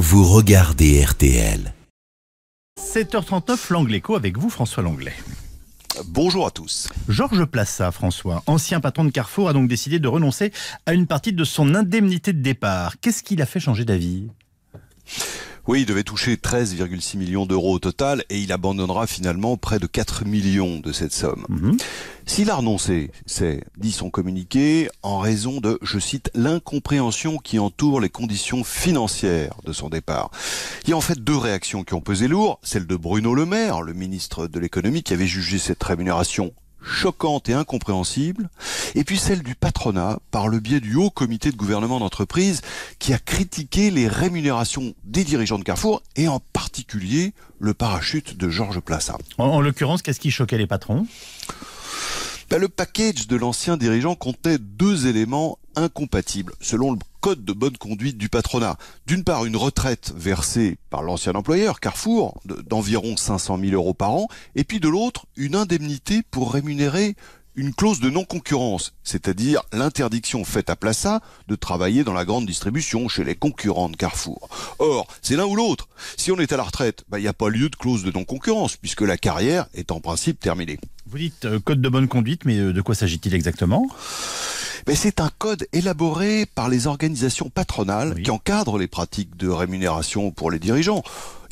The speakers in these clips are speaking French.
vous regardez RTL. 7h39, Langléco avec vous, François Langlais. Bonjour à tous. Georges Plassa, François, ancien patron de Carrefour, a donc décidé de renoncer à une partie de son indemnité de départ. Qu'est-ce qui l'a fait changer d'avis oui, il devait toucher 13,6 millions d'euros au total et il abandonnera finalement près de 4 millions de cette somme. Mhm. S'il a renoncé, c'est, dit son communiqué, en raison de, je cite, l'incompréhension qui entoure les conditions financières de son départ. Il y a en fait deux réactions qui ont pesé lourd, celle de Bruno Le Maire, le ministre de l'économie, qui avait jugé cette rémunération choquante et incompréhensible, et puis celle du patronat par le biais du haut comité de gouvernement d'entreprise qui a critiqué les rémunérations des dirigeants de Carrefour et en particulier le parachute de Georges Plassat. En, l'occurrence, qu'est-ce qui choquait les patrons ben, Le package de l'ancien dirigeant comptait deux éléments incompatibles selon le code de bonne conduite du patronat. D'une part, une retraite versée par l'ancien employeur, Carrefour, d'environ 500 000 euros par an, et puis de l'autre, une indemnité pour rémunérer une clause de non-concurrence, c'est-à-dire l'interdiction faite à Plaça de travailler dans la grande distribution chez les concurrents de Carrefour. Or, c'est l'un ou l'autre. Si on est à la retraite, bah, il n'y a pas lieu de clause de non-concurrence, puisque la carrière est en principe terminée. Vous dites euh, code de bonne conduite, mais euh, de quoi s'agit-il exactement mais c'est un code élaboré par les organisations patronales qui encadrent les pratiques de rémunération pour les dirigeants.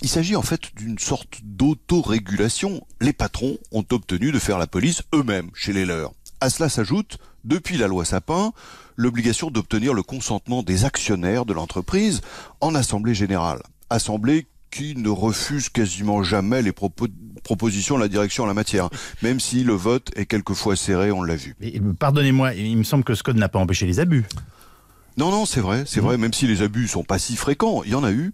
Il s'agit en fait d'une sorte d'autorégulation. Les patrons ont obtenu de faire la police eux-mêmes chez les leurs. À cela s'ajoute, depuis la loi Sapin, l'obligation d'obtenir le consentement des actionnaires de l'entreprise en assemblée générale. Assemblée qui ne refuse quasiment jamais les propos proposition de la direction en la matière, même si le vote est quelquefois serré, on l'a vu. Euh, pardonnez-moi, il me semble que ce code n'a pas empêché les abus. Non, non, c'est vrai, c'est mmh. vrai, même si les abus sont pas si fréquents, il y en a eu.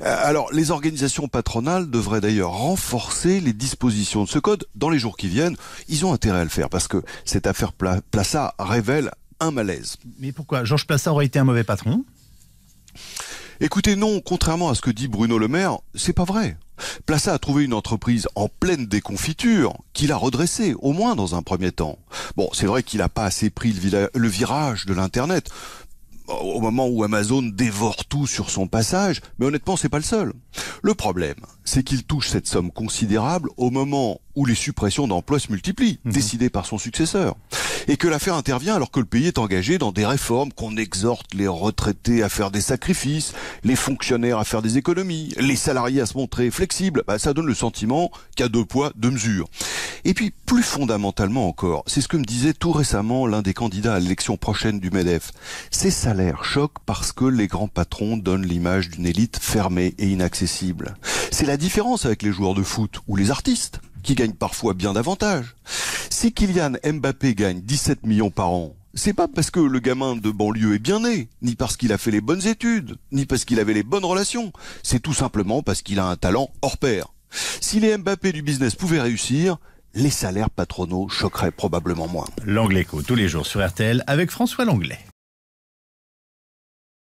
Euh, alors, les organisations patronales devraient d'ailleurs renforcer les dispositions de ce code dans les jours qui viennent. Ils ont intérêt à le faire parce que cette affaire Pla révèle un malaise. Mais pourquoi Georges plaça aurait été un mauvais patron Écoutez, non, contrairement à ce que dit Bruno Le Maire, c'est pas vrai plaça a trouvé une entreprise en pleine déconfiture qu'il a redressée, au moins dans un premier temps. Bon, c'est vrai qu'il n'a pas assez pris le virage de l'Internet, au moment où Amazon dévore tout sur son passage, mais honnêtement, c'est pas le seul. Le problème, c'est qu'il touche cette somme considérable au moment où les suppressions d'emplois se multiplient, mhm. décidées par son successeur. Et que l'affaire intervient alors que le pays est engagé dans des réformes qu'on exhorte les retraités à faire des sacrifices, les fonctionnaires à faire des économies, les salariés à se montrer flexibles. Bah, ça donne le sentiment qu'il y a deux poids, deux mesures. Et puis, plus fondamentalement encore, c'est ce que me disait tout récemment l'un des candidats à l'élection prochaine du MEDEF. Ces salaires choquent parce que les grands patrons donnent l'image d'une élite fermée et inaccessible. C'est la différence avec les joueurs de foot ou les artistes, qui gagnent parfois bien davantage. Si Kylian Mbappé gagne 17 millions par an, c'est pas parce que le gamin de banlieue est bien né, ni parce qu'il a fait les bonnes études, ni parce qu'il avait les bonnes relations. C'est tout simplement parce qu'il a un talent hors pair. Si les Mbappé du business pouvaient réussir, les salaires patronaux choqueraient probablement moins. L'Anglais tous les jours sur RTL avec François Langlais.